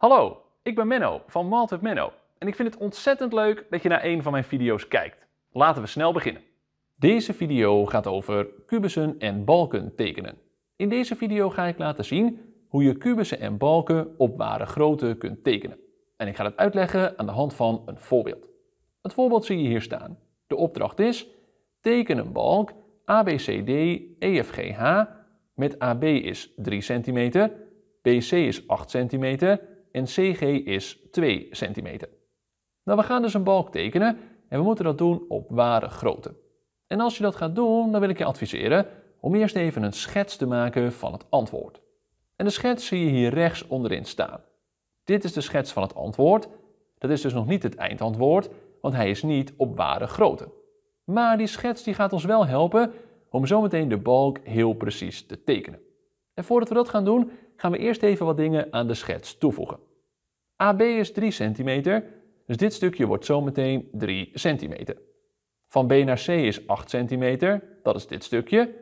Hallo, ik ben Menno van Malt Menno en ik vind het ontzettend leuk dat je naar een van mijn video's kijkt. Laten we snel beginnen. Deze video gaat over kubussen en balken tekenen. In deze video ga ik laten zien hoe je kubussen en balken op ware grootte kunt tekenen. En ik ga dat uitleggen aan de hand van een voorbeeld. Het voorbeeld zie je hier staan. De opdracht is, teken een balk ABCD EFGH met AB is 3 cm, BC is 8 cm en CG is 2 cm. Nou, we gaan dus een balk tekenen en we moeten dat doen op ware grootte. En als je dat gaat doen, dan wil ik je adviseren om eerst even een schets te maken van het antwoord. En de schets zie je hier rechts onderin staan. Dit is de schets van het antwoord. Dat is dus nog niet het eindantwoord, want hij is niet op ware grootte. Maar die schets die gaat ons wel helpen om zometeen de balk heel precies te tekenen. En voordat we dat gaan doen, gaan we eerst even wat dingen aan de schets toevoegen. AB is 3 cm, dus dit stukje wordt zometeen 3 cm. Van B naar C is 8 cm, dat is dit stukje.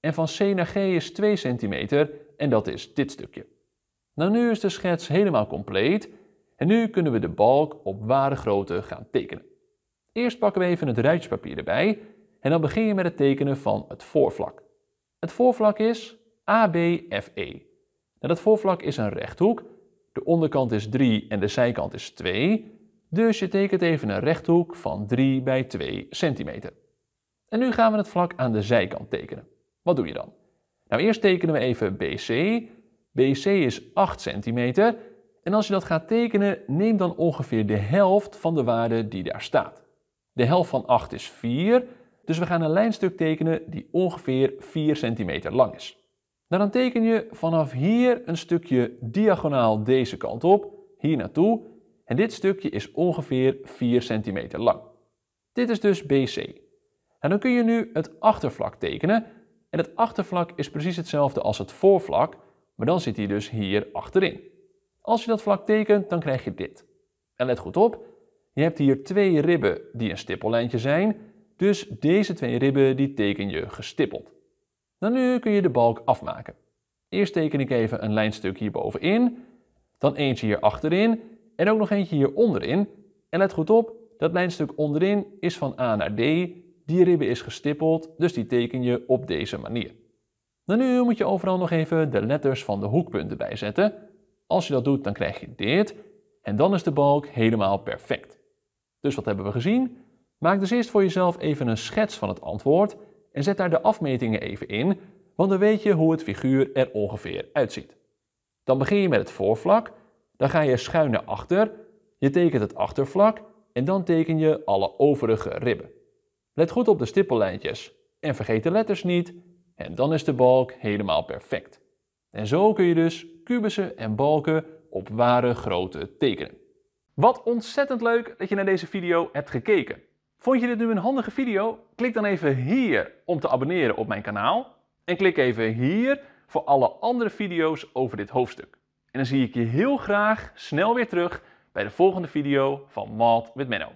En van C naar G is 2 cm en dat is dit stukje. Nou, nu is de schets helemaal compleet en nu kunnen we de balk op ware grootte gaan tekenen. Eerst pakken we even het ruitjespapier erbij en dan begin je met het tekenen van het voorvlak. Het voorvlak is ABFE. Nou, dat voorvlak is een rechthoek. De onderkant is 3 en de zijkant is 2. Dus je tekent even een rechthoek van 3 bij 2 centimeter. En nu gaan we het vlak aan de zijkant tekenen. Wat doe je dan? Nou, eerst tekenen we even BC. BC is 8 centimeter. En als je dat gaat tekenen, neem dan ongeveer de helft van de waarde die daar staat. De helft van 8 is 4, dus we gaan een lijnstuk tekenen die ongeveer 4 centimeter lang is. Nou, dan teken je vanaf hier een stukje diagonaal deze kant op, hier naartoe. En dit stukje is ongeveer 4 centimeter lang. Dit is dus BC. En nou, dan kun je nu het achtervlak tekenen. En het achtervlak is precies hetzelfde als het voorvlak, maar dan zit hij dus hier achterin. Als je dat vlak tekent, dan krijg je dit. En let goed op, je hebt hier twee ribben die een stippellijntje zijn, dus deze twee ribben die teken je gestippeld. Dan nu kun je de balk afmaken. Eerst teken ik even een lijnstuk hierbovenin, dan eentje hier achterin en ook nog eentje hier onderin. En let goed op, dat lijnstuk onderin is van A naar D, die ribben is gestippeld, dus die teken je op deze manier. Dan nu moet je overal nog even de letters van de hoekpunten bijzetten. Als je dat doet, dan krijg je dit. En dan is de balk helemaal perfect. Dus wat hebben we gezien? Maak dus eerst voor jezelf even een schets van het antwoord en zet daar de afmetingen even in, want dan weet je hoe het figuur er ongeveer uitziet. Dan begin je met het voorvlak, dan ga je schuin naar achter, je tekent het achtervlak en dan teken je alle overige ribben. Let goed op de stippellijntjes en vergeet de letters niet en dan is de balk helemaal perfect. En zo kun je dus kubussen en balken op ware grootte tekenen. Wat ontzettend leuk dat je naar deze video hebt gekeken. Vond je dit nu een handige video? Klik dan even hier om te abonneren op mijn kanaal. En klik even hier voor alle andere video's over dit hoofdstuk. En dan zie ik je heel graag snel weer terug bij de volgende video van Malt with Menno.